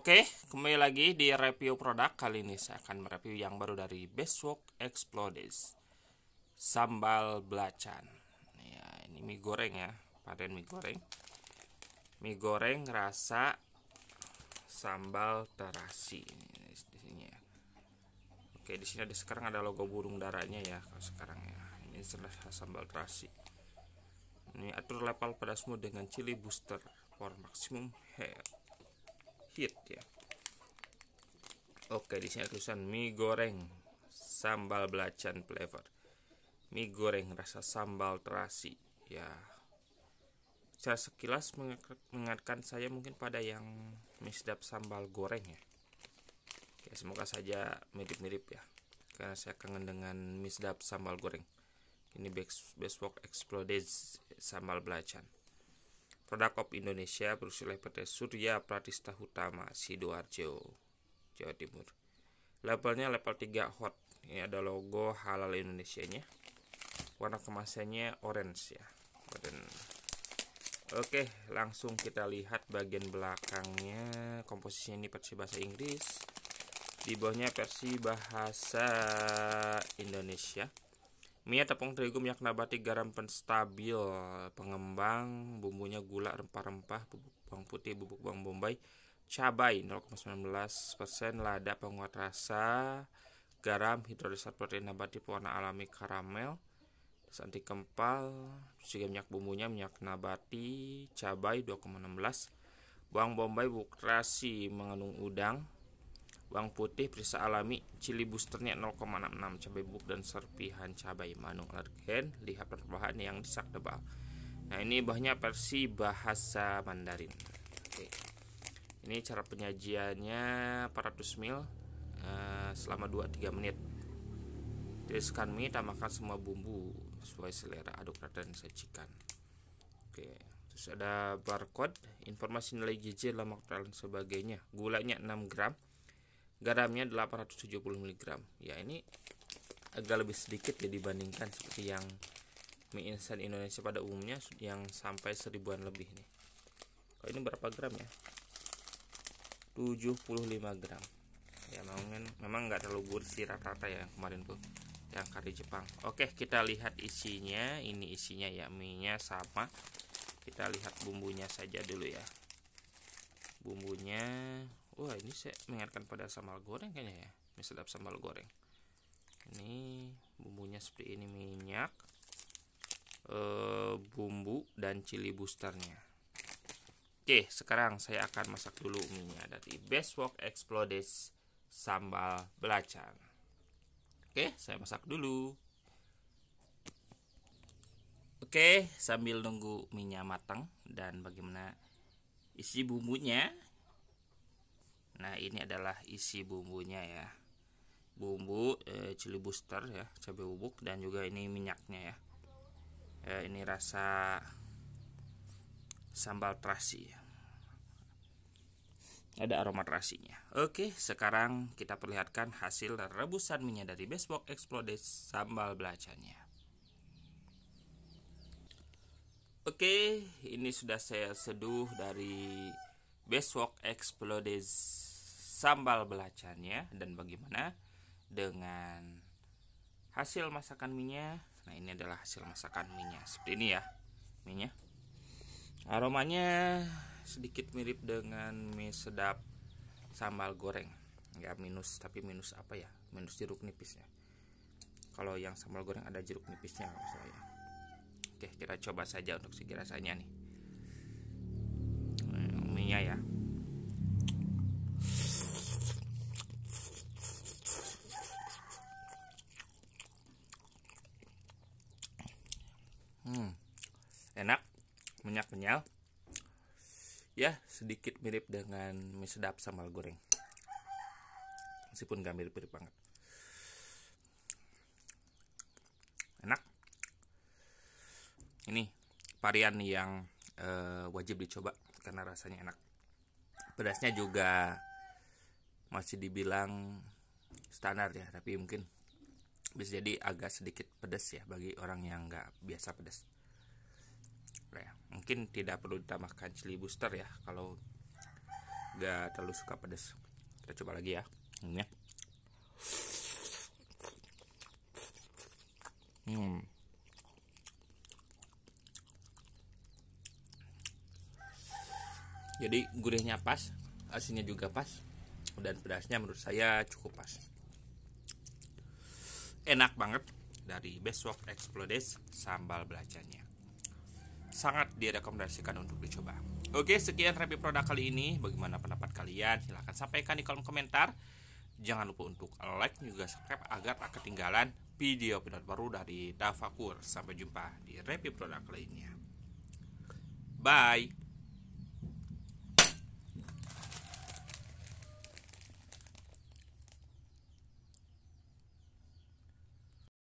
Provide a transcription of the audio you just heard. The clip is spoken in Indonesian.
Oke, kembali lagi di review produk kali ini saya akan mereview yang baru dari Bestwork Explodes sambal belacan. Ya, ini mie goreng ya, panen mie goreng. Mie goreng rasa sambal terasi ini di sini ya. Oke, di sini ada sekarang ada logo burung darahnya ya kalau sekarang ya. Ini rasa sambal terasi. Ini atur level pedasmu dengan chili booster for maximum health hit ya oke di sini tulisan mie goreng sambal belacan flavor mie goreng rasa sambal terasi ya secara sekilas mengingatkan saya mungkin pada yang mie sambal goreng ya Oke, semoga saja mirip-mirip ya karena saya kangen dengan mie sambal goreng ini best Bestwork explodes sambal belacan Produk kopi Indonesia oleh pada Surya Pratista Utama, Sidoarjo, Jawa Timur. Labelnya level 3 hot. Ini ada logo halal Indonesia-nya. Warna kemasannya orange ya. Badan. Oke, langsung kita lihat bagian belakangnya. Komposisinya ini versi bahasa Inggris. Di bawahnya versi bahasa Indonesia. Mie tepung terigu minyak nabati garam penstabil pengembang bumbunya gula rempah-rempah bubuk bawang putih bubuk bawang bombay cabai 0,19% lada penguat rasa garam hidrolisat protein nabati pewarna alami karamel terus anti kempal terus juga minyak bumbunya minyak nabati cabai 2,16 bawang bombay bubuk terasi mengandung udang bawang putih perisa alami cili busternya 0,66 cabai bubuk dan serpihan cabai manung largen lihat perubahan yang disak tebal nah ini bahannya versi bahasa Mandarin oke ini cara penyajiannya 400 ml uh, selama 2-3 menit tiriskan mie tambahkan semua bumbu sesuai selera aduk rata dan sajikan oke terus ada barcode informasi nilai gizi lemak dan sebagainya gulanya 6 gram garamnya 870 mg ya ini agak lebih sedikit ya dibandingkan seperti yang mie instan Indonesia pada umumnya yang sampai seribuan lebih nih kalau ini berapa gram ya 75 gram ya memang memang nggak terlalu gurih rata-rata ya kemarin tuh yang kari Jepang oke kita lihat isinya ini isinya ya mie nya sama kita lihat bumbunya saja dulu ya bumbunya wah ini saya mengingatkan pada sambal goreng kayaknya ya ini sedap sambal goreng ini bumbunya seperti ini minyak e, bumbu dan chili boosternya oke sekarang saya akan masak dulu minyak dari best walk explodes sambal belacan oke saya masak dulu oke sambil nunggu minyak matang dan bagaimana isi bumbunya Nah ini adalah isi bumbunya ya Bumbu e, chili booster ya Cabai bubuk dan juga ini minyaknya ya e, Ini rasa Sambal terasi ya. Ada aroma terasinya Oke sekarang kita perlihatkan hasil rebusan minyak dari Besbok Exploded sambal belacanya Oke ini sudah saya seduh dari Beswok Explodes sambal belacannya dan bagaimana dengan hasil masakan minyak nah ini adalah hasil masakan minyak seperti ini ya minyak aromanya sedikit mirip dengan mie sedap sambal goreng nggak minus tapi minus apa ya minus jeruk nipisnya kalau yang sambal goreng ada jeruk nipisnya kalau saya oke kita coba saja untuk segi rasanya nih Hmm, enak, minyak kenyal. Ya, sedikit mirip dengan mie sedap sambal goreng. Meskipun gak mirip-mirip banget. Enak. Ini varian yang eh, wajib dicoba karena rasanya enak. Pedasnya juga masih dibilang standar ya, tapi mungkin bisa jadi agak sedikit pedas ya bagi orang yang nggak biasa pedas nah, ya, mungkin tidak perlu ditambahkan chili booster ya kalau nggak terlalu suka pedas kita coba lagi ya ini hmm, ya. hmm. jadi gurihnya pas asinnya juga pas dan pedasnya menurut saya cukup pas enak banget dari Best Bestwalk Explodes sambal belacannya. Sangat direkomendasikan untuk dicoba. Oke, sekian review produk kali ini. Bagaimana pendapat kalian? Silahkan sampaikan di kolom komentar. Jangan lupa untuk like juga subscribe agar tak ketinggalan video video baru dari Davakur. Sampai jumpa di review produk lainnya. Bye.